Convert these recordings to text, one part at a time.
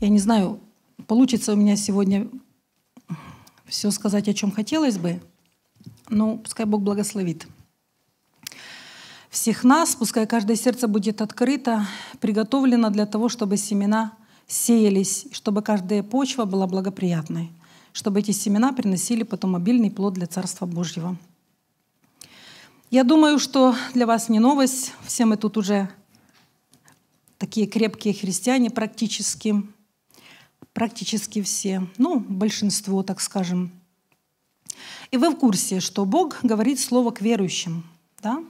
Я не знаю, получится у меня сегодня все сказать, о чем хотелось бы, но пускай Бог благословит всех нас, пускай каждое сердце будет открыто, приготовлено для того, чтобы семена сеялись, чтобы каждая почва была благоприятной, чтобы эти семена приносили потом обильный плод для Царства Божьего. Я думаю, что для вас не новость, все мы тут уже такие крепкие христиане практически, практически все, ну, большинство, так скажем. И вы в курсе, что Бог говорит слово к верующим, да?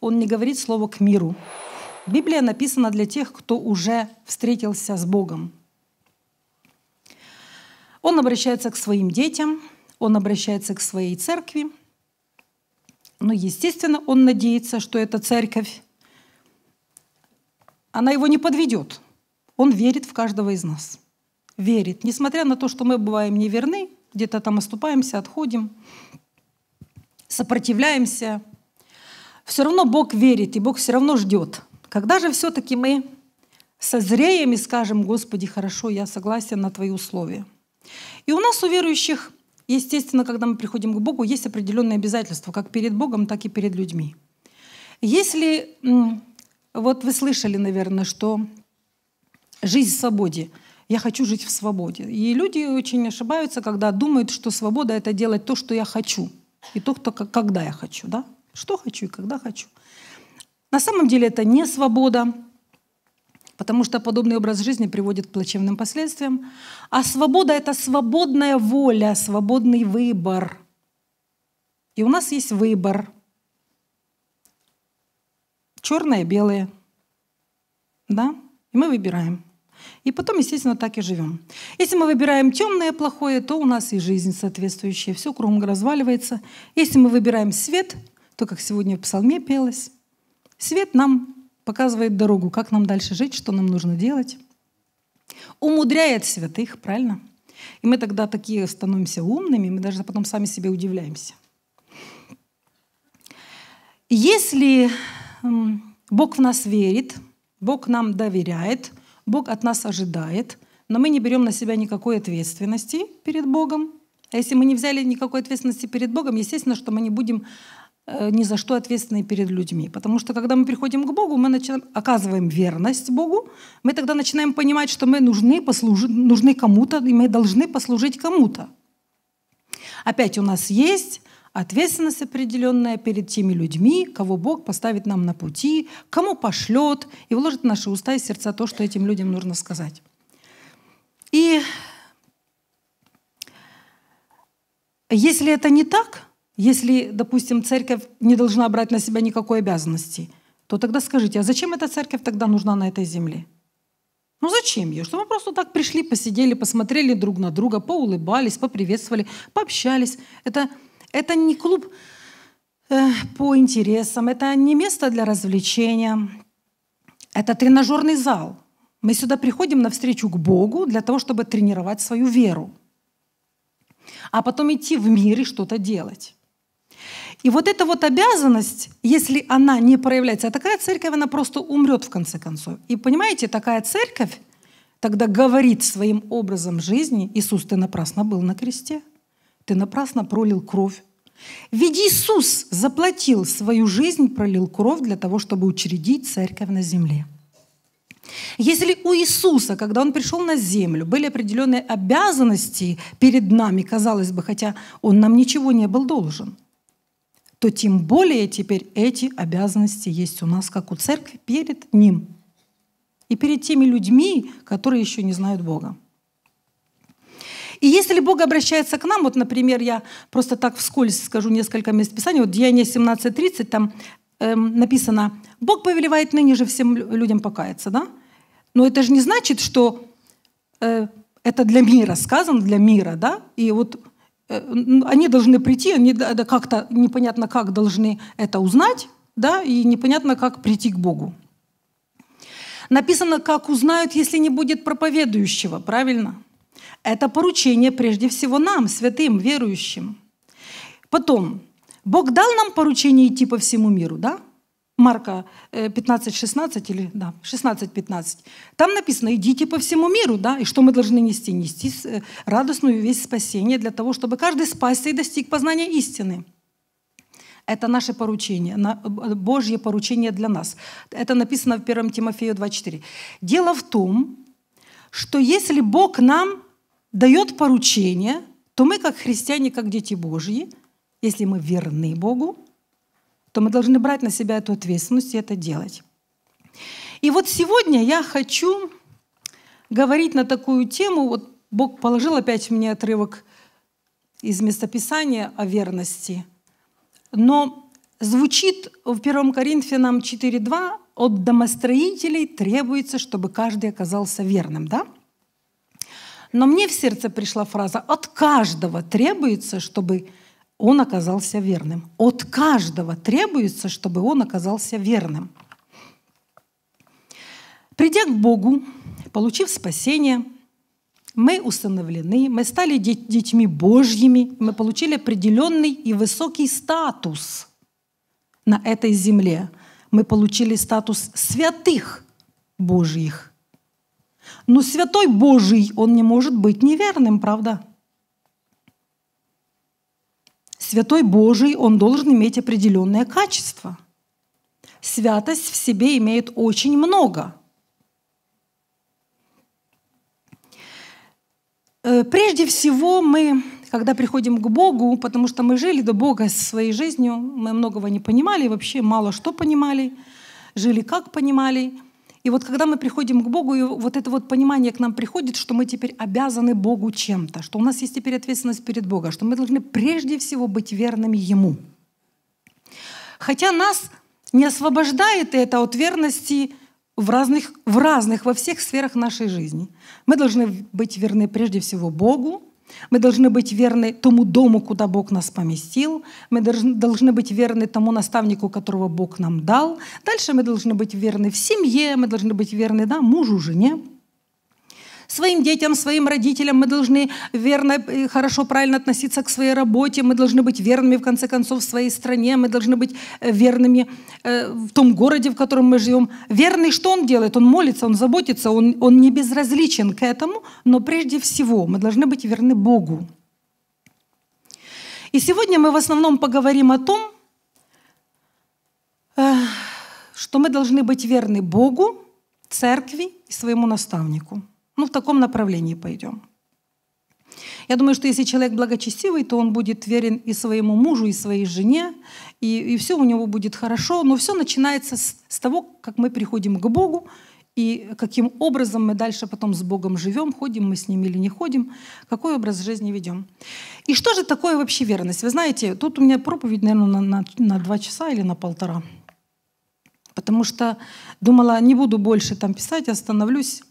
Он не говорит слово к миру. Библия написана для тех, кто уже встретился с Богом. Он обращается к своим детям, он обращается к своей церкви. Но, естественно, он надеется, что эта церковь, она его не подведет. Он верит в каждого из нас верит, несмотря на то, что мы бываем неверны, где-то там оступаемся, отходим, сопротивляемся, все равно Бог верит, и Бог все равно ждет. Когда же все-таки мы созреем и скажем, Господи, хорошо, я согласен на Твои условия. И у нас, у верующих, естественно, когда мы приходим к Богу, есть определенные обязательства, как перед Богом, так и перед людьми. Если, вот вы слышали, наверное, что жизнь в свободе — я хочу жить в свободе. И люди очень ошибаются, когда думают, что свобода — это делать то, что я хочу, и то, кто, когда я хочу, да? что хочу и когда хочу. На самом деле это не свобода, потому что подобный образ жизни приводит к плачевным последствиям. А свобода — это свободная воля, свободный выбор. И у нас есть выбор. Черное, белое. Да? И мы выбираем. И потом, естественно, так и живем. Если мы выбираем темное плохое, то у нас и жизнь соответствующая. Все кругом разваливается. Если мы выбираем свет, то, как сегодня в псалме пелось, свет нам показывает дорогу, как нам дальше жить, что нам нужно делать. Умудряет святых, правильно? И мы тогда такие становимся умными, мы даже потом сами себе удивляемся. Если Бог в нас верит, Бог нам доверяет — Бог от нас ожидает, но мы не берем на себя никакой ответственности перед Богом. А если мы не взяли никакой ответственности перед Богом, естественно, что мы не будем э, ни за что ответственны перед людьми. Потому что когда мы приходим к Богу, мы начинаем, оказываем верность Богу, мы тогда начинаем понимать, что мы нужны, послужи, нужны кому-то, и мы должны послужить кому-то. Опять у нас есть ответственность определенная перед теми людьми, кого Бог поставит нам на пути, кому пошлет и вложит в наши уста и сердца то, что этим людям нужно сказать. И если это не так, если, допустим, церковь не должна брать на себя никакой обязанности, то тогда скажите, а зачем эта церковь тогда нужна на этой земле? Ну зачем ее? Чтобы мы просто так пришли, посидели, посмотрели друг на друга, поулыбались, поприветствовали, пообщались. Это это не клуб э, по интересам, это не место для развлечения, это тренажерный зал. Мы сюда приходим навстречу к Богу для того, чтобы тренировать свою веру, а потом идти в мир и что-то делать. И вот эта вот обязанность, если она не проявляется, а такая церковь, она просто умрет в конце концов. И понимаете, такая церковь тогда говорит своим образом жизни, Иисус, ты напрасно был на кресте – ты напрасно пролил кровь. Ведь Иисус заплатил свою жизнь, пролил кровь для того, чтобы учредить церковь на земле. Если у Иисуса, когда Он пришел на землю, были определенные обязанности перед нами, казалось бы, хотя Он нам ничего не был должен, то тем более теперь эти обязанности есть у нас, как у церкви, перед Ним и перед теми людьми, которые еще не знают Бога. И если Бог обращается к нам, вот, например, я просто так вскользь скажу несколько мест Писания, вот Деяние 17.30, там эм, написано, Бог повелевает ныне же всем людям покаяться, да? Но это же не значит, что э, это для мира сказано, для мира, да? И вот э, они должны прийти, они как-то непонятно как должны это узнать, да, и непонятно как прийти к Богу. Написано, как узнают, если не будет проповедующего, правильно? Это поручение прежде всего нам, святым, верующим. Потом, Бог дал нам поручение идти по всему миру, да? Марка 15, э, 16 или да, 16, 15. Там написано, идите по всему миру, да, и что мы должны нести? Нести э, радостную весть спасения для того, чтобы каждый спасся и достиг познания истины. Это наше поручение, э, Божье поручение для нас. Это написано в 1 Тимофею 2.4. Дело в том, что если Бог нам дает поручение, то мы, как христиане, как дети Божьи, если мы верны Богу, то мы должны брать на себя эту ответственность и это делать. И вот сегодня я хочу говорить на такую тему. Вот Бог положил опять мне отрывок из местописания о верности. Но звучит в 1 Коринфянам 4.2 «От домостроителей требуется, чтобы каждый оказался верным». Да? Но мне в сердце пришла фраза «От каждого требуется, чтобы он оказался верным». От каждого требуется, чтобы он оказался верным. Придя к Богу, получив спасение, мы усыновлены, мы стали детьми Божьими, мы получили определенный и высокий статус на этой земле. Мы получили статус святых Божьих – но святой Божий, он не может быть неверным, правда? Святой Божий, он должен иметь определенное качество. Святость в себе имеет очень много. Э, прежде всего мы, когда приходим к Богу, потому что мы жили до Бога своей жизнью, мы многого не понимали, вообще мало что понимали, жили как понимали – и вот когда мы приходим к Богу, и вот это вот понимание к нам приходит, что мы теперь обязаны Богу чем-то, что у нас есть теперь ответственность перед Богом, что мы должны прежде всего быть верными Ему. Хотя нас не освобождает это от верности в разных, в разных, во всех сферах нашей жизни. Мы должны быть верны прежде всего Богу, мы должны быть верны тому дому, куда Бог нас поместил. Мы должны быть верны тому наставнику, которого Бог нам дал. Дальше мы должны быть верны в семье, мы должны быть верны да, мужу, жене своим детям, своим родителям, мы должны верно, хорошо, правильно относиться к своей работе, мы должны быть верными, в конце концов, в своей стране, мы должны быть э, верными э, в том городе, в котором мы живем. Верный, что он делает? Он молится, он заботится, он, он не безразличен к этому, но прежде всего мы должны быть верны Богу. И сегодня мы в основном поговорим о том, э, что мы должны быть верны Богу, церкви и своему наставнику. Ну, в таком направлении пойдем. Я думаю, что если человек благочестивый, то он будет верен и своему мужу, и своей жене, и, и все у него будет хорошо. Но все начинается с, с того, как мы приходим к Богу, и каким образом мы дальше потом с Богом живем, ходим мы с Ним или не ходим, какой образ жизни ведем. И что же такое вообще верность? Вы знаете, тут у меня проповедь, наверное, на, на, на два часа или на полтора, потому что думала, не буду больше там писать, остановлюсь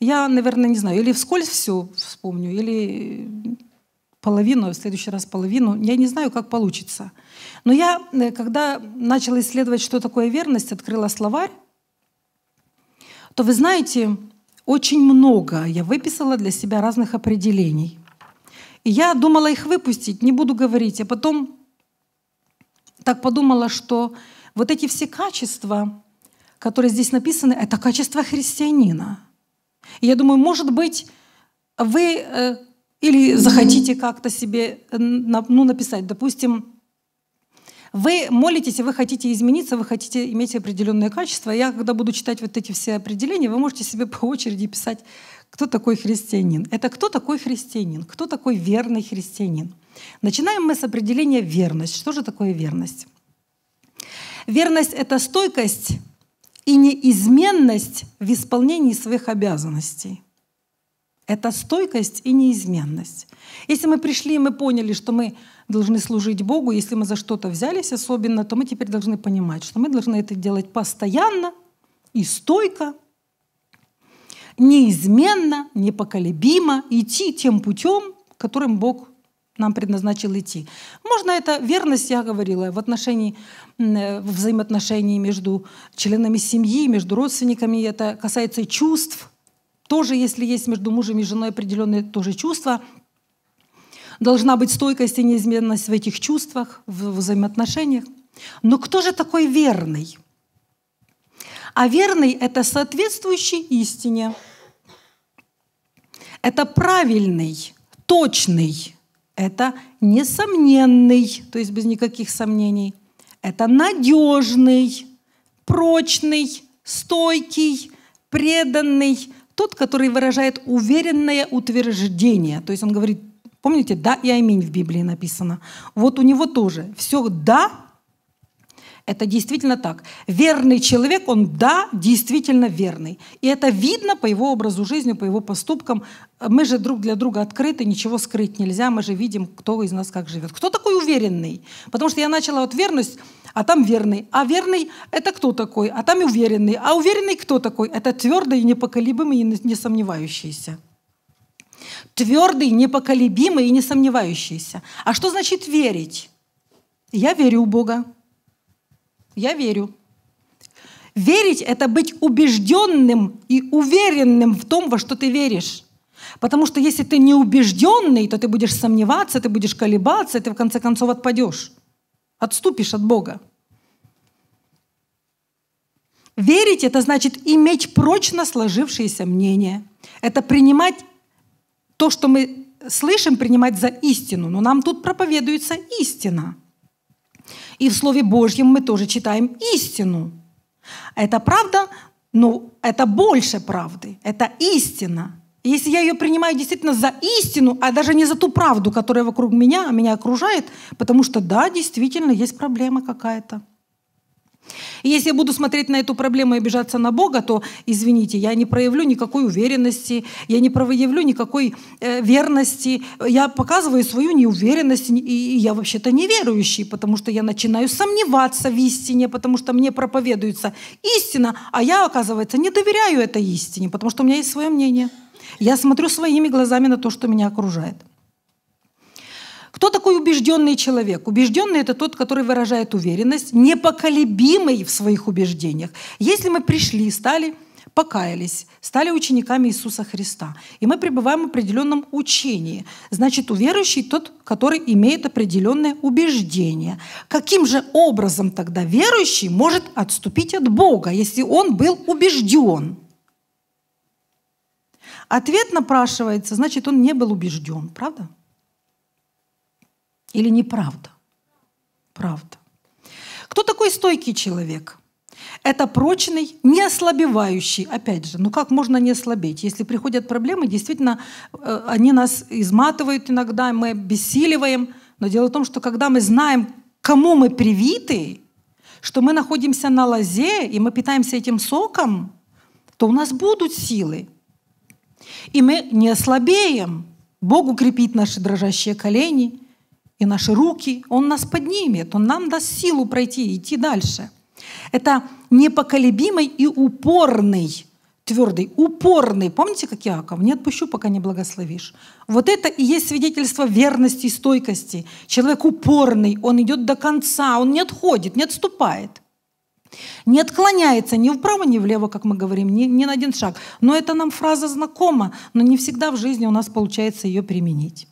я, наверное, не знаю, или вскользь все вспомню, или половину, в следующий раз половину. Я не знаю, как получится. Но я, э, когда начала исследовать, что такое верность, открыла словарь, то вы знаете, очень много я выписала для себя разных определений. И я думала их выпустить, не буду говорить, а потом так подумала, что вот эти все качества, которые здесь написаны, это качество христианина я думаю, может быть, вы э, или захотите как-то себе э, ну, написать, допустим, вы молитесь, вы хотите измениться, вы хотите иметь определенные качества. Я, когда буду читать вот эти все определения, вы можете себе по очереди писать, кто такой христианин. Это кто такой христианин, кто такой верный христианин. Начинаем мы с определения верность. Что же такое верность? Верность — это стойкость и неизменность в исполнении своих обязанностей. Это стойкость и неизменность. Если мы пришли и мы поняли, что мы должны служить Богу, если мы за что-то взялись особенно, то мы теперь должны понимать, что мы должны это делать постоянно и стойко, неизменно, непоколебимо, идти тем путем, которым Бог нам предназначил идти. Можно это верность, я говорила, в отношении в э, взаимоотношений между членами семьи, между родственниками. Это касается и чувств. Тоже, если есть между мужем и женой определенные тоже чувства, должна быть стойкость и неизменность в этих чувствах, в взаимоотношениях. Но кто же такой верный? А верный — это соответствующий истине. Это правильный, точный, это несомненный, то есть без никаких сомнений. Это надежный, прочный, стойкий, преданный, тот, который выражает уверенное утверждение. То есть он говорит, помните, да и аминь в Библии написано. Вот у него тоже все да это действительно так. Верный человек, он, да, действительно верный. И это видно по его образу жизни, по его поступкам. Мы же друг для друга открыты, ничего скрыть нельзя. Мы же видим, кто из нас как живет. Кто такой уверенный? Потому что я начала вот верность, а там верный. А верный — это кто такой? А там уверенный. А уверенный кто такой? Это твердый, непоколебимый и не сомневающийся. Твердый, непоколебимый и не сомневающийся. А что значит верить? Я верю в Бога. Я верю. Верить — это быть убежденным и уверенным в том, во что ты веришь. Потому что если ты не убежденный, то ты будешь сомневаться, ты будешь колебаться, и ты в конце концов отпадешь, отступишь от Бога. Верить — это значит иметь прочно сложившееся мнение. Это принимать то, что мы слышим, принимать за истину. Но нам тут проповедуется истина — и в Слове Божьем мы тоже читаем истину. Это правда, но ну, это больше правды. Это истина. если я ее принимаю действительно за истину, а даже не за ту правду, которая вокруг меня, а меня окружает, потому что да, действительно есть проблема какая-то. И если я буду смотреть на эту проблему и обижаться на Бога, то, извините, я не проявлю никакой уверенности, я не проявлю никакой э, верности, я показываю свою неуверенность, и, и я вообще-то неверующий, потому что я начинаю сомневаться в истине, потому что мне проповедуется истина, а я, оказывается, не доверяю этой истине, потому что у меня есть свое мнение. Я смотрю своими глазами на то, что меня окружает. Кто такой убежденный человек? Убежденный — это тот, который выражает уверенность, непоколебимый в своих убеждениях. Если мы пришли, стали покаялись, стали учениками Иисуса Христа. И мы пребываем в определенном учении. Значит, уверующий тот, который имеет определенное убеждение. Каким же образом тогда верующий может отступить от Бога, если он был убежден? Ответ напрашивается, значит, он не был убежден, правда? Или неправда? Правда. Кто такой стойкий человек? Это прочный, не ослабевающий. Опять же, ну как можно не ослабеть? Если приходят проблемы, действительно, э, они нас изматывают иногда, мы бессиливаем. Но дело в том, что когда мы знаем, кому мы привиты, что мы находимся на лозе, и мы питаемся этим соком, то у нас будут силы. И мы не ослабеем. Бог укрепит наши дрожащие колени, и наши руки, Он нас поднимет, Он нам даст силу пройти и идти дальше. Это непоколебимый и упорный, твердый, упорный. Помните, как Иаков? «Не отпущу, пока не благословишь». Вот это и есть свидетельство верности и стойкости. Человек упорный, он идет до конца, он не отходит, не отступает. Не отклоняется ни вправо, ни влево, как мы говорим, ни, ни на один шаг. Но это нам фраза знакома, но не всегда в жизни у нас получается ее применить.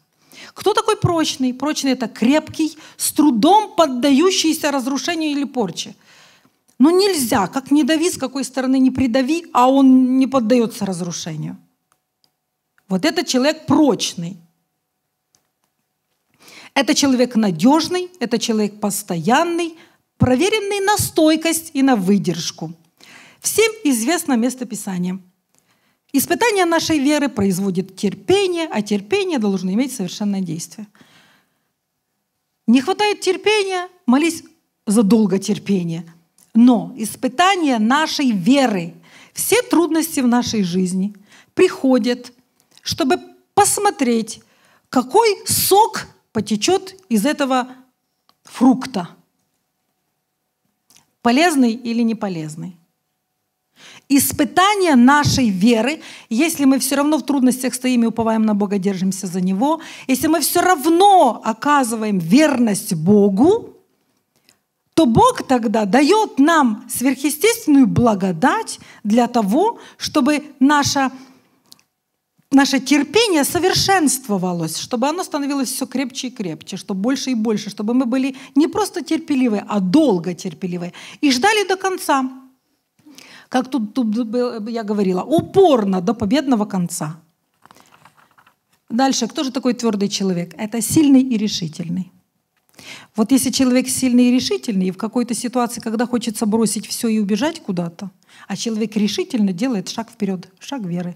Кто такой прочный? Прочный – это крепкий, с трудом поддающийся разрушению или порче. Но ну, нельзя, как не дави, с какой стороны не придави, а он не поддается разрушению. Вот это человек прочный. Это человек надежный, это человек постоянный, проверенный на стойкость и на выдержку. Всем известно местописание – Испытание нашей веры производит терпение, а терпение должно иметь совершенное действие. Не хватает терпения, молись за долго терпение. Но испытание нашей веры, все трудности в нашей жизни приходят, чтобы посмотреть, какой сок потечет из этого фрукта. Полезный или не полезный испытание нашей веры, если мы все равно в трудностях стоим и уповаем на Бога, держимся за Него, если мы все равно оказываем верность Богу, то Бог тогда дает нам сверхъестественную благодать для того, чтобы наша наше терпение совершенствовалось, чтобы оно становилось все крепче и крепче, чтобы больше и больше, чтобы мы были не просто терпеливы, а долго терпеливы и ждали до конца как тут, тут я говорила, упорно до победного конца. Дальше, кто же такой твердый человек? Это сильный и решительный. Вот если человек сильный и решительный, и в какой-то ситуации, когда хочется бросить все и убежать куда-то, а человек решительно делает шаг вперед, шаг веры.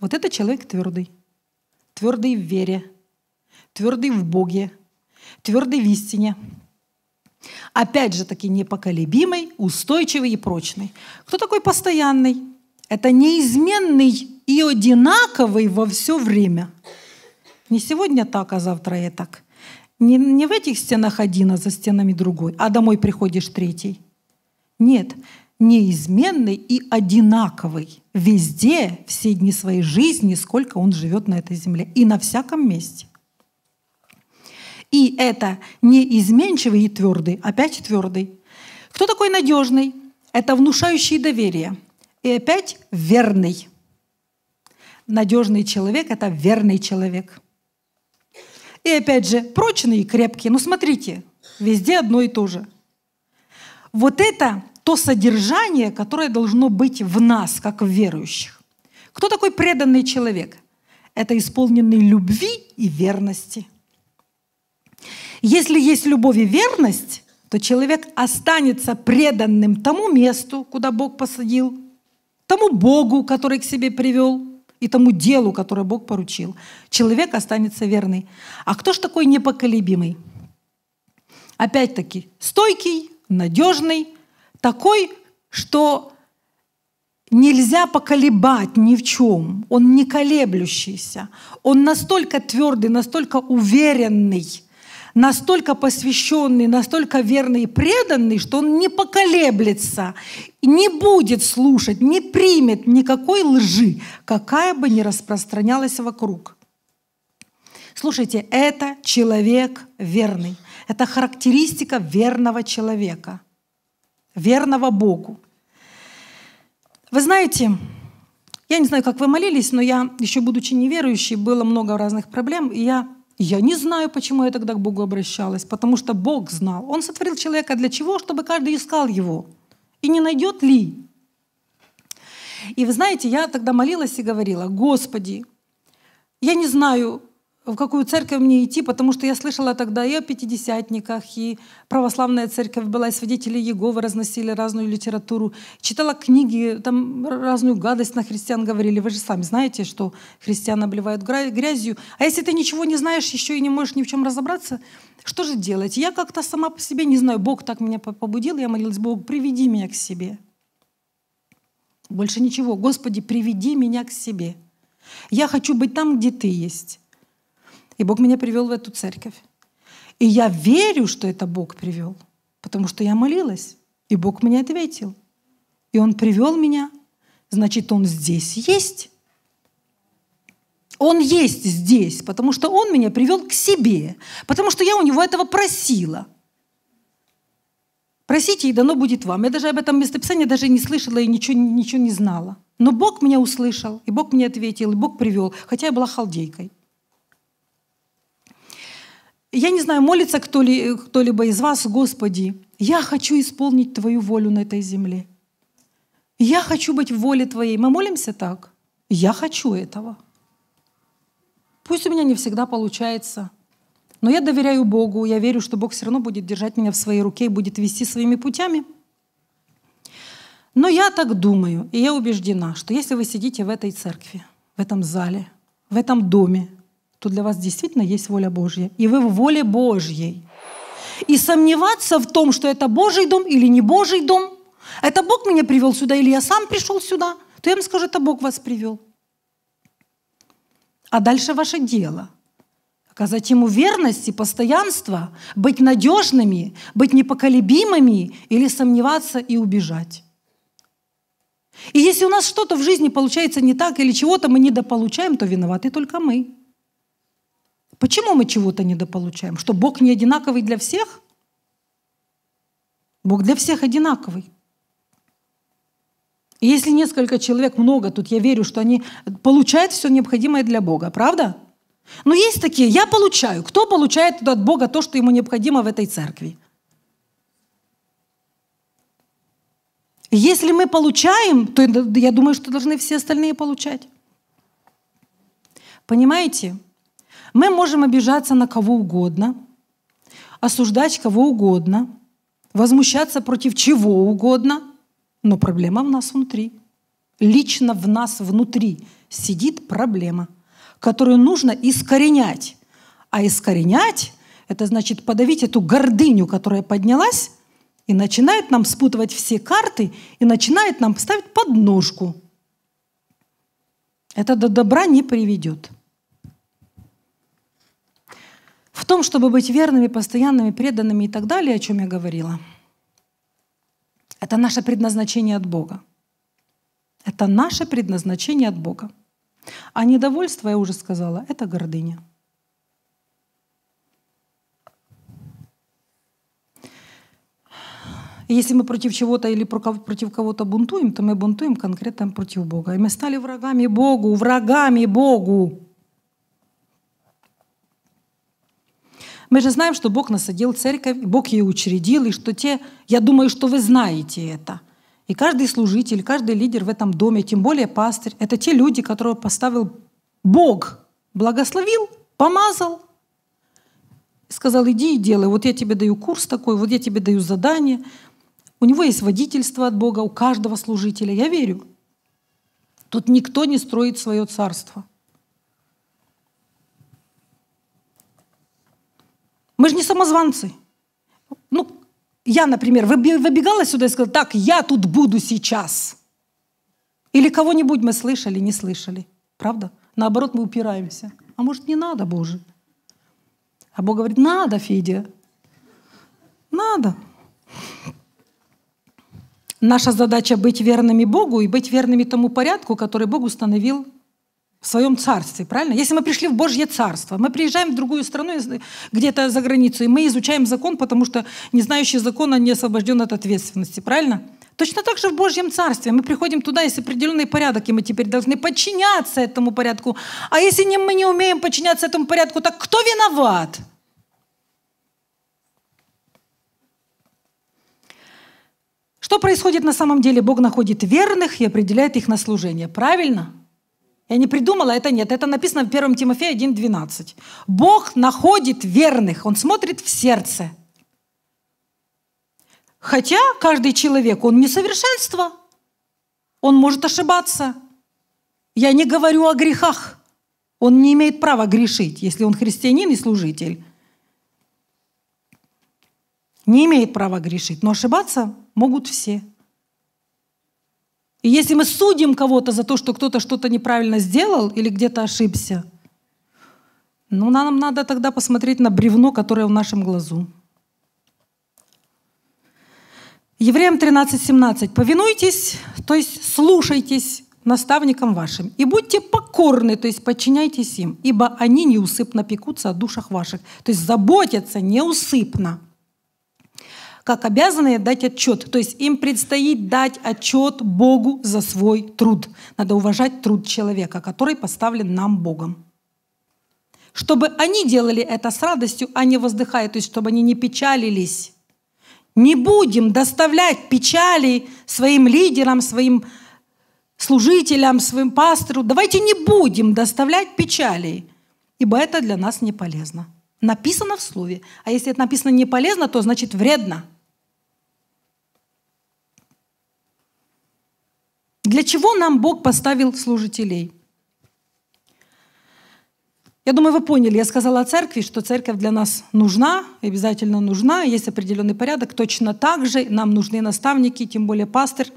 Вот это человек твердый. Твердый в вере, твердый в Боге, твердый в истине. Опять же таки непоколебимый, устойчивый и прочный. Кто такой постоянный? Это неизменный и одинаковый во все время. Не сегодня так, а завтра и так. Не, не в этих стенах один, а за стенами другой, а домой приходишь третий. Нет, неизменный и одинаковый везде, все дни своей жизни, сколько он живет на этой земле и на всяком месте. И это неизменчивый и твердый, опять твердый. Кто такой надежный? Это внушающий доверие. И опять верный. Надежный человек — это верный человек. И опять же, прочный и крепкий. Ну смотрите, везде одно и то же. Вот это то содержание, которое должно быть в нас, как в верующих. Кто такой преданный человек? Это исполненный любви и верности – если есть любовь и верность, то человек останется преданным тому месту, куда Бог посадил, тому Богу, который к себе привел, и тому делу, которое Бог поручил. Человек останется верный. А кто ж такой непоколебимый? Опять-таки, стойкий, надежный, такой, что нельзя поколебать ни в чем. Он не колеблющийся. Он настолько твердый, настолько уверенный – настолько посвященный, настолько верный и преданный, что он не поколеблется, не будет слушать, не примет никакой лжи, какая бы ни распространялась вокруг. Слушайте, это человек верный. Это характеристика верного человека, верного Богу. Вы знаете, я не знаю, как вы молились, но я, еще будучи неверующей, было много разных проблем, и я я не знаю, почему я тогда к Богу обращалась, потому что Бог знал. Он сотворил человека для чего? Чтобы каждый искал его. И не найдет ли? И вы знаете, я тогда молилась и говорила, Господи, я не знаю, в какую церковь мне идти, потому что я слышала тогда и о пятидесятниках, и православная церковь была, и свидетели Еговы разносили разную литературу. Читала книги, там разную гадость на христиан говорили. Вы же сами знаете, что христиан обливают грязью. А если ты ничего не знаешь, еще и не можешь ни в чем разобраться, что же делать? Я как-то сама по себе, не знаю, Бог так меня побудил, я молилась, Бог, приведи меня к себе. Больше ничего. Господи, приведи меня к себе. Я хочу быть там, где Ты есть. И Бог меня привел в эту церковь. И я верю, что это Бог привел, потому что я молилась, и Бог мне ответил. И Он привел меня, значит, Он здесь есть. Он есть здесь, потому что Он меня привел к себе, потому что я у Него этого просила. Просите, и дано будет вам. Я даже об этом местописании даже не слышала и ничего, ничего не знала. Но Бог меня услышал, и Бог мне ответил, и Бог привел, хотя я была халдейкой. Я не знаю, молится кто либо из вас, Господи, я хочу исполнить Твою волю на этой земле. Я хочу быть в воле Твоей. Мы молимся так? Я хочу этого. Пусть у меня не всегда получается, но я доверяю Богу, я верю, что Бог все равно будет держать меня в своей руке и будет вести своими путями. Но я так думаю, и я убеждена, что если вы сидите в этой церкви, в этом зале, в этом доме, то для вас действительно есть воля Божья. И вы в воле Божьей. И сомневаться в том, что это Божий дом или не Божий дом, это Бог меня привел сюда или я сам пришел сюда, то я вам скажу, это Бог вас привел. А дальше ваше дело. Оказать ему верность и постоянство, быть надежными, быть непоколебимыми или сомневаться и убежать. И если у нас что-то в жизни получается не так или чего-то мы недополучаем, то виноваты только мы. Почему мы чего-то недополучаем? Что Бог не одинаковый для всех? Бог для всех одинаковый. И если несколько человек, много, тут я верю, что они получают все необходимое для Бога, правда? Но есть такие, я получаю. Кто получает от Бога то, что ему необходимо в этой церкви? Если мы получаем, то я думаю, что должны все остальные получать. Понимаете? Мы можем обижаться на кого угодно, осуждать кого угодно, возмущаться против чего угодно, но проблема в нас внутри. Лично в нас внутри сидит проблема, которую нужно искоренять. А искоренять – это значит подавить эту гордыню, которая поднялась, и начинает нам спутывать все карты, и начинает нам ставить подножку. Это до добра не приведет в том, чтобы быть верными, постоянными, преданными и так далее, о чем я говорила. Это наше предназначение от Бога. Это наше предназначение от Бога. А недовольство, я уже сказала, это гордыня. И если мы против чего-то или против кого-то бунтуем, то мы бунтуем конкретно против Бога. И мы стали врагами Богу, врагами Богу. Мы же знаем, что Бог насадил церковь, Бог ее учредил, и что те, я думаю, что вы знаете это. И каждый служитель, каждый лидер в этом доме, тем более пастырь, это те люди, которые поставил Бог, благословил, помазал, сказал, иди и делай, вот я тебе даю курс такой, вот я тебе даю задание. У него есть водительство от Бога, у каждого служителя, я верю. Тут никто не строит свое царство – Мы же не самозванцы. Ну, я, например, выбегала сюда и сказала, так, я тут буду сейчас. Или кого-нибудь мы слышали, не слышали. Правда? Наоборот, мы упираемся. А может, не надо, Боже? А Бог говорит, надо, Федя. Надо. Наша задача быть верными Богу и быть верными тому порядку, который Бог установил в своем царстве, правильно? Если мы пришли в Божье царство, мы приезжаем в другую страну, где-то за границу, и мы изучаем закон, потому что не знающий закона не освобожден от ответственности, правильно? Точно так же в Божьем Царстве. Мы приходим туда, есть определенный порядок, и мы теперь должны подчиняться этому порядку. А если не, мы не умеем подчиняться этому порядку, так кто виноват? Что происходит на самом деле? Бог находит верных и определяет их на служение. Правильно? Я не придумала, это нет. Это написано в 1 Тимофея 1.12. Бог находит верных, Он смотрит в сердце. Хотя каждый человек, он несовершенство, он может ошибаться. Я не говорю о грехах. Он не имеет права грешить, если он христианин и служитель. Не имеет права грешить, но ошибаться могут все. И если мы судим кого-то за то, что кто-то что-то неправильно сделал или где-то ошибся, ну, нам надо тогда посмотреть на бревно, которое в нашем глазу. Евреям 13:17. «Повинуйтесь, то есть слушайтесь наставникам вашим, и будьте покорны, то есть подчиняйтесь им, ибо они неусыпно пекутся о душах ваших». То есть заботятся неусыпно как обязаны дать отчет. То есть им предстоит дать отчет Богу за свой труд. Надо уважать труд человека, который поставлен нам Богом. Чтобы они делали это с радостью, а не воздыхая, то есть чтобы они не печалились. Не будем доставлять печали своим лидерам, своим служителям, своим пастору. Давайте не будем доставлять печали, ибо это для нас не полезно. Написано в слове. А если это написано не полезно, то значит вредно – Для чего нам Бог поставил служителей? Я думаю, вы поняли, я сказала о церкви, что церковь для нас нужна, обязательно нужна, есть определенный порядок. Точно так же нам нужны наставники, тем более пастор.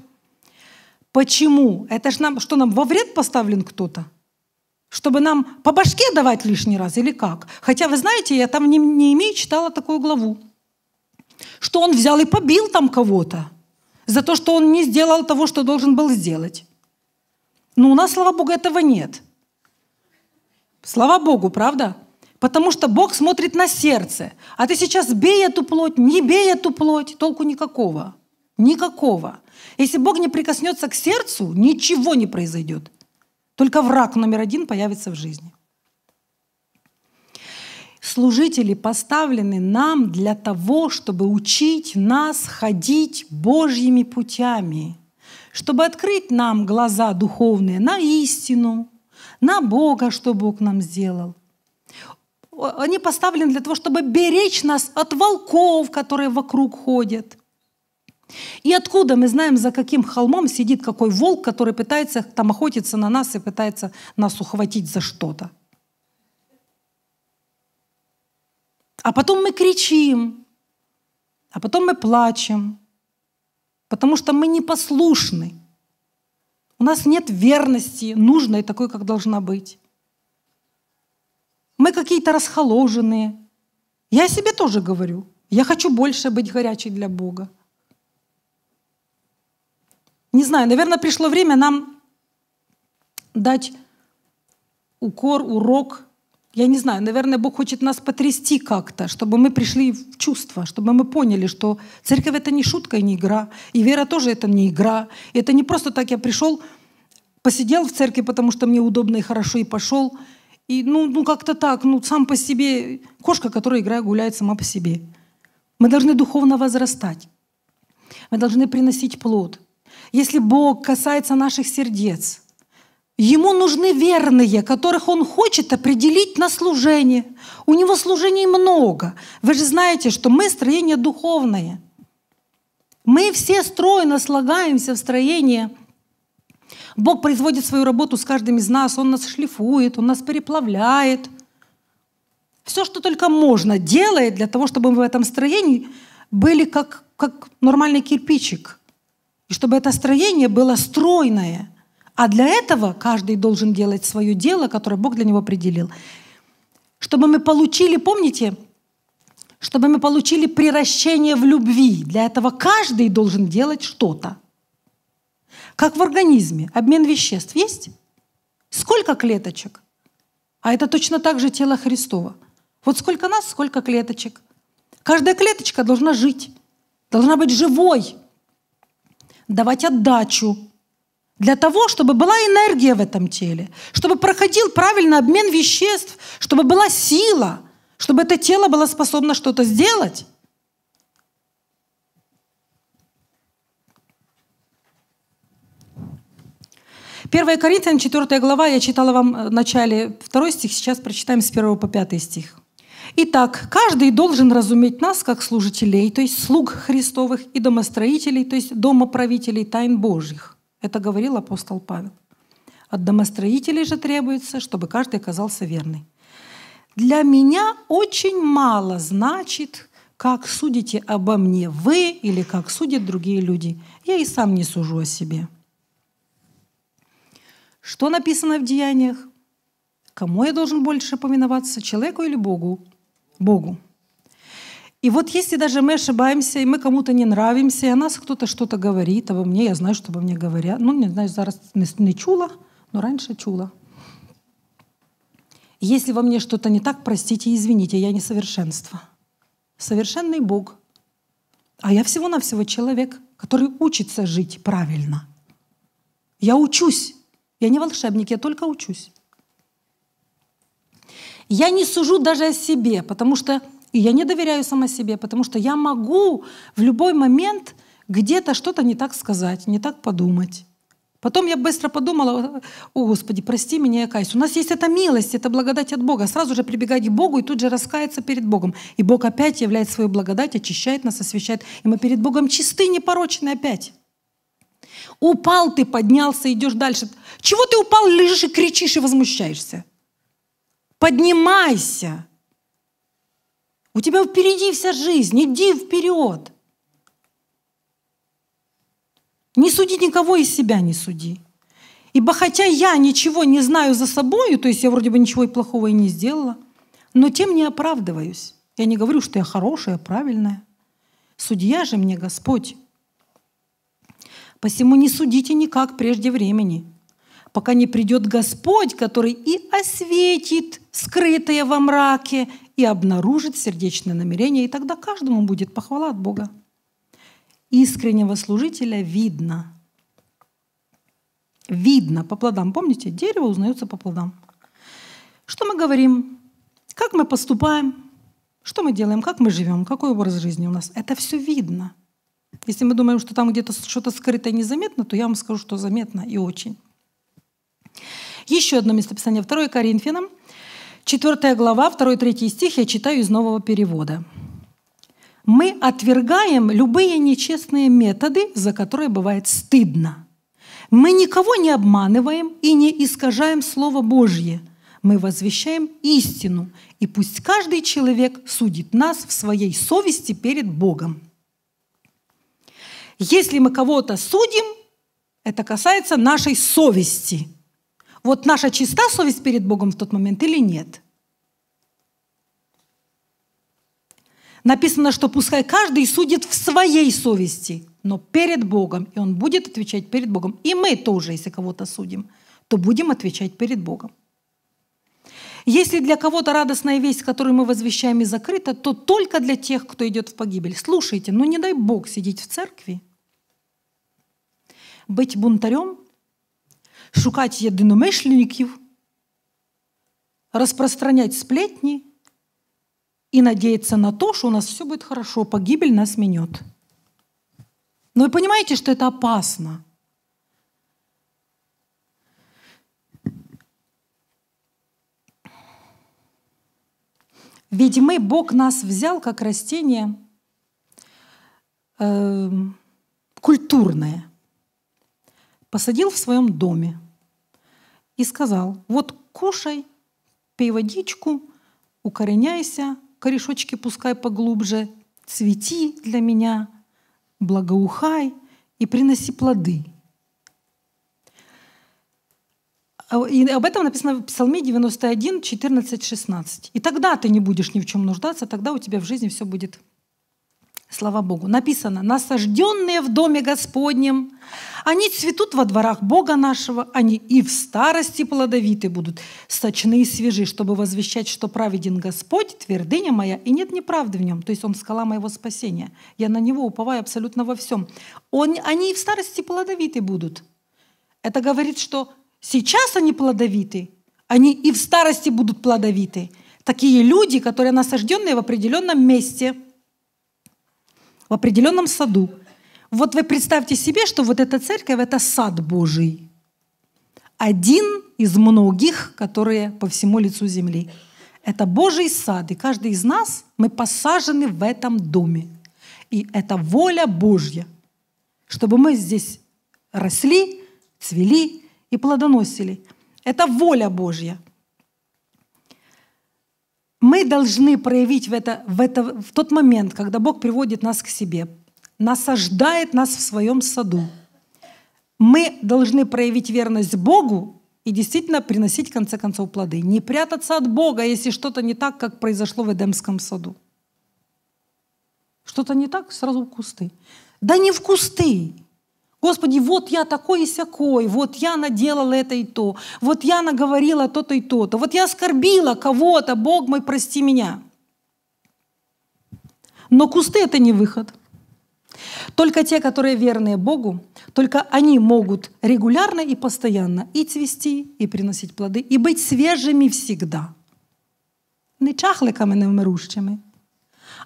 Почему? Это ж нам, что нам во вред поставлен кто-то? Чтобы нам по башке давать лишний раз или как? Хотя, вы знаете, я там не, не имею читала такую главу, что он взял и побил там кого-то за то, что он не сделал того, что должен был сделать. Но ну, у нас, слава Богу, этого нет. Слава Богу, правда? Потому что Бог смотрит на сердце. А ты сейчас бей эту плоть, не бей эту плоть, толку никакого. Никакого. Если Бог не прикоснется к сердцу, ничего не произойдет. Только враг номер один появится в жизни служители поставлены нам для того, чтобы учить нас ходить Божьими путями, чтобы открыть нам глаза духовные на истину, на Бога, что Бог нам сделал. Они поставлены для того, чтобы беречь нас от волков, которые вокруг ходят. И откуда мы знаем, за каким холмом сидит какой волк, который пытается там охотиться на нас и пытается нас ухватить за что-то? А потом мы кричим, а потом мы плачем, потому что мы непослушны. У нас нет верности нужной, такой, как должна быть. Мы какие-то расхоложенные. Я себе тоже говорю, я хочу больше быть горячей для Бога. Не знаю, наверное, пришло время нам дать укор, урок я не знаю, наверное, Бог хочет нас потрясти как-то, чтобы мы пришли в чувство, чтобы мы поняли, что церковь — это не шутка и не игра, и вера тоже — это не игра. И это не просто так я пришел, посидел в церкви, потому что мне удобно и хорошо, и пошел. И ну, ну как-то так, ну сам по себе, кошка, которая играет, гуляет сама по себе. Мы должны духовно возрастать. Мы должны приносить плод. Если Бог касается наших сердец — Ему нужны верные, которых он хочет определить на служение. У него служений много. Вы же знаете, что мы строение духовное. Мы все стройно слагаемся в строение. Бог производит свою работу с каждым из нас. Он нас шлифует, Он нас переплавляет. Все, что только можно, делает для того, чтобы мы в этом строении были как, как нормальный кирпичик. И чтобы это строение было стройное – а для этого каждый должен делать свое дело, которое Бог для него определил. Чтобы мы получили, помните, чтобы мы получили приращение в любви. Для этого каждый должен делать что-то. Как в организме. Обмен веществ есть? Сколько клеточек? А это точно так же тело Христова. Вот сколько нас, сколько клеточек. Каждая клеточка должна жить, должна быть живой, давать отдачу, для того, чтобы была энергия в этом теле, чтобы проходил правильный обмен веществ, чтобы была сила, чтобы это тело было способно что-то сделать. Первая Коринфянам 4 глава, я читала вам э, в начале 2 стих, сейчас прочитаем с 1 по 5 стих. Итак, каждый должен разуметь нас как служителей, то есть слуг Христовых и домостроителей, то есть домоправителей тайн Божьих – это говорил апостол Павел. От домостроителей же требуется, чтобы каждый оказался верный. Для меня очень мало значит, как судите обо мне вы или как судят другие люди. Я и сам не сужу о себе. Что написано в деяниях? Кому я должен больше поминоваться, человеку или Богу? Богу. И вот если даже мы ошибаемся, и мы кому-то не нравимся, и о нас кто-то что-то говорит обо а мне, я знаю, что обо мне говорят. Ну, не знаю, зараз не чула, но раньше чула. Если во мне что-то не так, простите и извините, я не совершенство, Совершенный Бог. А я всего-навсего человек, который учится жить правильно. Я учусь. Я не волшебник, я только учусь. Я не сужу даже о себе, потому что и я не доверяю сама себе, потому что я могу в любой момент где-то что-то не так сказать, не так подумать. Потом я быстро подумала, о Господи, прости меня, я каюсь. У нас есть эта милость, это благодать от Бога. Сразу же прибегать к Богу и тут же раскаяться перед Богом. И Бог опять являет свою благодать, очищает нас, освещает. И мы перед Богом чисты, непорочны опять. Упал ты, поднялся, идешь дальше. Чего ты упал, лежишь и кричишь и возмущаешься? Поднимайся. У тебя впереди вся жизнь, иди вперед. Не суди никого из себя, не суди. Ибо хотя я ничего не знаю за собой, то есть я вроде бы ничего и плохого и не сделала, но тем не оправдываюсь. Я не говорю, что я хорошая, правильная. Судья же мне Господь. Посему не судите никак прежде времени, пока не придет Господь, который и осветит скрытое во мраке и обнаружит сердечное намерение, и тогда каждому будет похвала от Бога. Искреннего служителя видно. Видно по плодам. Помните, дерево узнается по плодам. Что мы говорим? Как мы поступаем? Что мы делаем? Как мы живем? Какой образ жизни у нас? Это все видно. Если мы думаем, что там где-то что-то скрыто и незаметно, то я вам скажу, что заметно и очень. Еще одно местописание. 2 Коринфянам, 4 глава, 2-3 стих я читаю из нового перевода. «Мы отвергаем любые нечестные методы, за которые бывает стыдно. Мы никого не обманываем и не искажаем Слово Божье. Мы возвещаем истину, и пусть каждый человек судит нас в своей совести перед Богом». Если мы кого-то судим, это касается нашей совести – вот наша чиста совесть перед Богом в тот момент или нет? Написано, что пускай каждый судит в своей совести, но перед Богом, и он будет отвечать перед Богом. И мы тоже, если кого-то судим, то будем отвечать перед Богом. Если для кого-то радостная весть, которую мы возвещаем, и закрыта, то только для тех, кто идет в погибель. Слушайте, ну не дай Бог сидеть в церкви, быть бунтарем шукать єдиномишленників, распространять сплетни и надеяться на то, что у нас все будет хорошо, погибель нас минет. Но ну, вы понимаете, что это опасно. Ведь мы, Бог нас взял как растение э, культурное, посадил в своем доме и сказал, вот кушай, пей водичку, укореняйся, корешочки пускай поглубже, цвети для меня, благоухай и приноси плоды. А, и об этом написано в Псалме 91, 14, 16. «И тогда ты не будешь ни в чем нуждаться, тогда у тебя в жизни все будет Слава Богу. Написано, насажденные в доме Господнем, они цветут во дворах Бога нашего, они и в старости плодовиты будут, сочны и свежи, чтобы возвещать, что праведен Господь, твердыня моя, и нет неправды в нем. То есть он скала моего спасения. Я на него уповаю абсолютно во всем. Он, они и в старости плодовиты будут. Это говорит, что сейчас они плодовиты, они и в старости будут плодовиты. Такие люди, которые насажденные в определенном месте – в определенном саду. Вот вы представьте себе, что вот эта церковь – это сад Божий. Один из многих, которые по всему лицу земли. Это Божий сад, и каждый из нас, мы посажены в этом доме. И это воля Божья, чтобы мы здесь росли, цвели и плодоносили. Это воля Божья – мы должны проявить в, это, в, это, в тот момент, когда Бог приводит нас к себе, насаждает нас в своем саду. Мы должны проявить верность Богу и действительно приносить, в конце концов, плоды. Не прятаться от Бога, если что-то не так, как произошло в Эдемском саду. Что-то не так, сразу в кусты. Да не в кусты. Господи, вот я такой и сякой, вот я наделала это и то, вот я наговорила то-то и то-то, вот я оскорбила кого-то, Бог мой, прости меня. Но кусты — это не выход. Только те, которые верные Богу, только они могут регулярно и постоянно и цвести, и приносить плоды, и быть свежими всегда. Не чахликами, не вмирущими,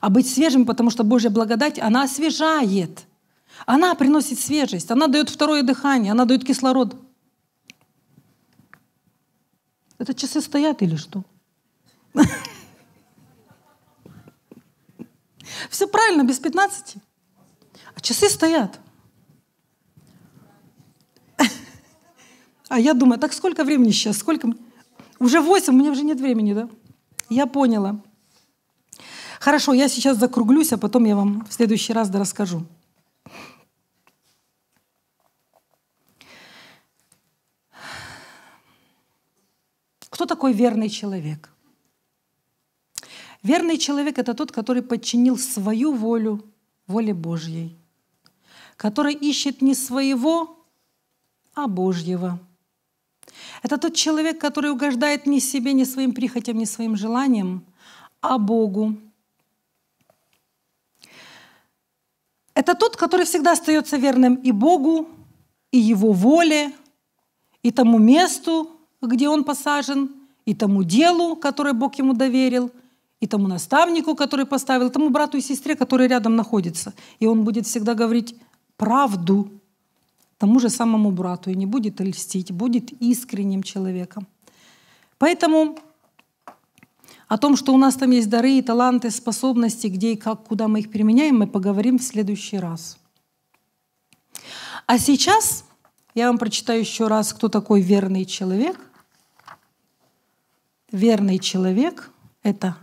а быть свежими, потому что Божья благодать, она освежает — она приносит свежесть, она дает второе дыхание, она дает кислород. Это часы стоят или что? Все правильно, без 15. А часы стоят. А я думаю, так сколько времени сейчас? Сколько? Уже 8, у меня уже нет времени, да? Я поняла. Хорошо, я сейчас закруглюсь, а потом я вам в следующий раз да расскажу. Кто такой верный человек? Верный человек — это тот, который подчинил свою волю воле Божьей, который ищет не своего, а Божьего. Это тот человек, который угождает не себе, не своим прихотям, не своим желаниям, а Богу. Это тот, который всегда остается верным и Богу, и Его воле, и тому месту, где он посажен, и тому делу, которое Бог ему доверил, и тому наставнику, который поставил, тому брату и сестре, который рядом находится. И он будет всегда говорить правду тому же самому брату, и не будет льстить, будет искренним человеком. Поэтому о том, что у нас там есть дары и таланты, способности, где и как, куда мы их применяем, мы поговорим в следующий раз. А сейчас я вам прочитаю еще раз, кто такой верный человек верный человек — это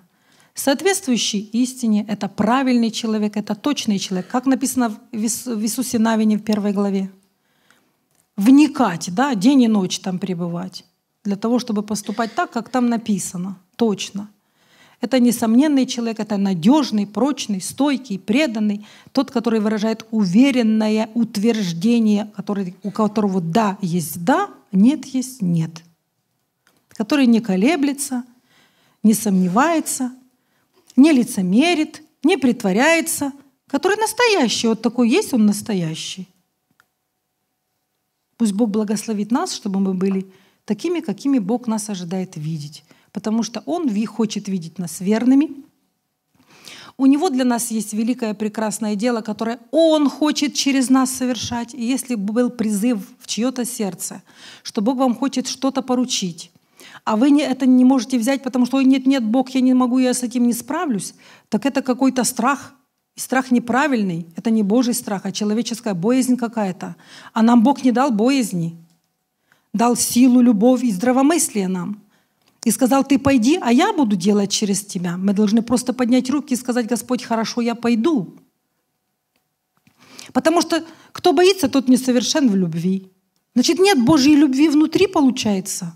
соответствующий истине, это правильный человек, это точный человек. Как написано в Иисусе Навине в первой главе. Вникать, да, день и ночь там пребывать, для того, чтобы поступать так, как там написано, точно. Это несомненный человек, это надежный, прочный, стойкий, преданный, тот, который выражает уверенное утверждение, который, у которого да есть да, нет есть нет который не колеблется, не сомневается, не лицемерит, не притворяется, который настоящий. Вот такой есть он настоящий. Пусть Бог благословит нас, чтобы мы были такими, какими Бог нас ожидает видеть. Потому что Он хочет видеть нас верными. У Него для нас есть великое прекрасное дело, которое Он хочет через нас совершать. И если был призыв в чье-то сердце, что Бог вам хочет что-то поручить, а вы не, это не можете взять, потому что нет-нет, Бог, я не могу, я с этим не справлюсь, так это какой-то страх. И страх неправильный, это не Божий страх, а человеческая боязнь какая-то. А нам Бог не дал боязни, дал силу, любовь и здравомыслие нам. И сказал, ты пойди, а я буду делать через тебя. Мы должны просто поднять руки и сказать, Господь, хорошо, я пойду. Потому что кто боится, тот несовершен в любви. Значит, нет Божьей любви внутри, получается.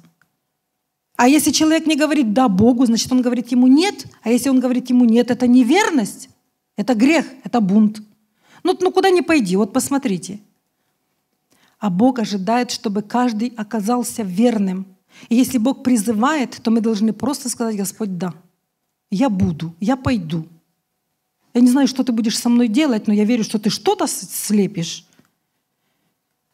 А если человек не говорит «да» Богу, значит, он говорит ему «нет». А если он говорит ему «нет», это неверность, это грех, это бунт. Ну, ну куда ни пойди, вот посмотрите. А Бог ожидает, чтобы каждый оказался верным. И если Бог призывает, то мы должны просто сказать «Господь, да, я буду, я пойду». Я не знаю, что ты будешь со мной делать, но я верю, что ты что-то слепишь.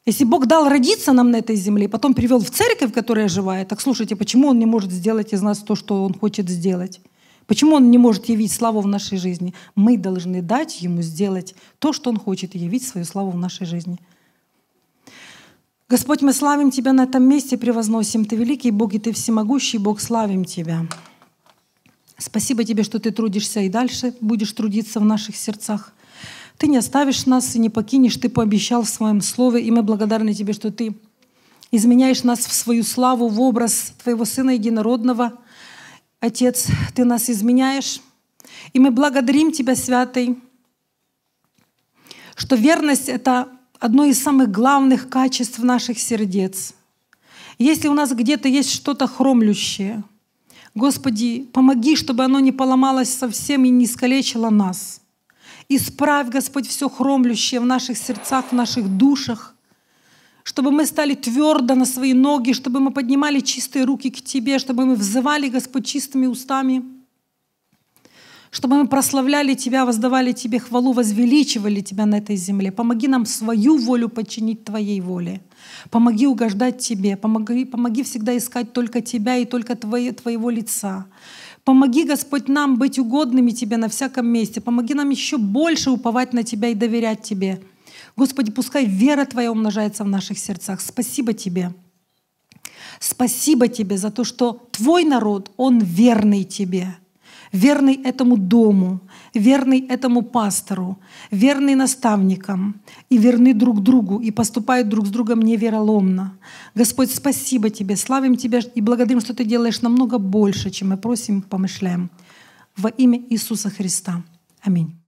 Если Бог дал родиться нам на этой земле, потом привел в церковь, которая живая, так слушайте, почему Он не может сделать из нас то, что Он хочет сделать? Почему Он не может явить славу в нашей жизни? Мы должны дать Ему сделать то, что Он хочет, и явить свою славу в нашей жизни. Господь, мы славим Тебя на этом месте, превозносим. Ты великий Бог, и Ты всемогущий Бог, славим Тебя. Спасибо Тебе, что Ты трудишься и дальше будешь трудиться в наших сердцах – ты не оставишь нас и не покинешь, Ты пообещал в Своем Слове, и мы благодарны Тебе, что Ты изменяешь нас в свою славу, в образ Твоего Сына Единородного. Отец, Ты нас изменяешь, и мы благодарим Тебя, Святый, что верность — это одно из самых главных качеств наших сердец. Если у нас где-то есть что-то хромлющее, Господи, помоги, чтобы оно не поломалось совсем и не искалечило нас — Исправь, Господь, все хромлющее в наших сердцах, в наших душах, чтобы мы стали твердо на свои ноги, чтобы мы поднимали чистые руки к Тебе, чтобы мы взывали, Господь, чистыми устами, чтобы мы прославляли Тебя, воздавали Тебе хвалу, возвеличивали Тебя на этой земле. Помоги нам свою волю подчинить Твоей воле. Помоги угождать Тебе, помоги, помоги всегда искать только Тебя и только твое, Твоего лица. Помоги, Господь, нам быть угодными Тебе на всяком месте. Помоги нам еще больше уповать на Тебя и доверять Тебе. Господи, пускай вера Твоя умножается в наших сердцах. Спасибо Тебе. Спасибо Тебе за то, что Твой народ, он верный Тебе верный этому дому, верный этому пастору, верный наставникам и верны друг другу и поступают друг с другом невероломно. Господь, спасибо Тебе, славим Тебя и благодарим, что Ты делаешь намного больше, чем мы просим, помышляем. Во имя Иисуса Христа. Аминь.